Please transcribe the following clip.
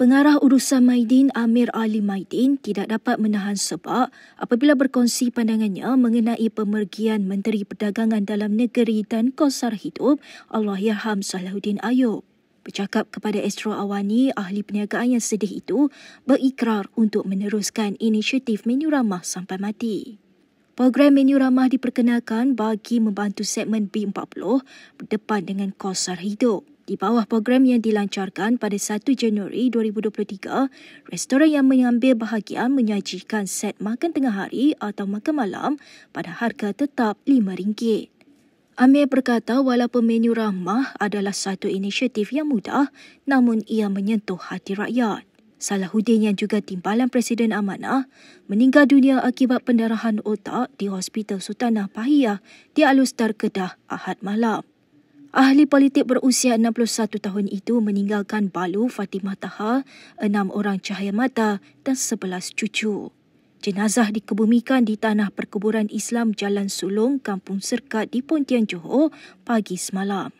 Pengarah Urusan Maidin Amir Ali Maidin tidak dapat menahan sebab apabila berkongsi pandangannya mengenai pemergian Menteri Perdagangan Dalam Negeri dan Kosar Hidup Allahyarham Salahuddin Ayub. Bercakap kepada Astro Awani, ahli perniagaan yang sedih itu berikrar untuk meneruskan inisiatif menu ramah sampai mati. Program menu ramah diperkenalkan bagi membantu segmen B40 berdepan dengan kosar hidup. Di bawah program yang dilancarkan pada 1 Januari 2023, restoran yang mengambil bahagian menyajikan set makan tengah hari atau makan malam pada harga tetap RM5. Amir berkata walaupun menu ramah adalah satu inisiatif yang mudah, namun ia menyentuh hati rakyat. Salahuddin yang juga timbalan Presiden Amanah meninggal dunia akibat pendarahan otak di Hospital Sultanah Pahiyah di Alustar Kedah Ahad malam. Ahli politik berusia 61 tahun itu meninggalkan Balu Fatimah Taha, enam orang cahaya mata dan sebelas cucu. Jenazah dikebumikan di Tanah Perkuburan Islam Jalan Sulong, Kampung Serkat di Pontian, Johor pagi semalam.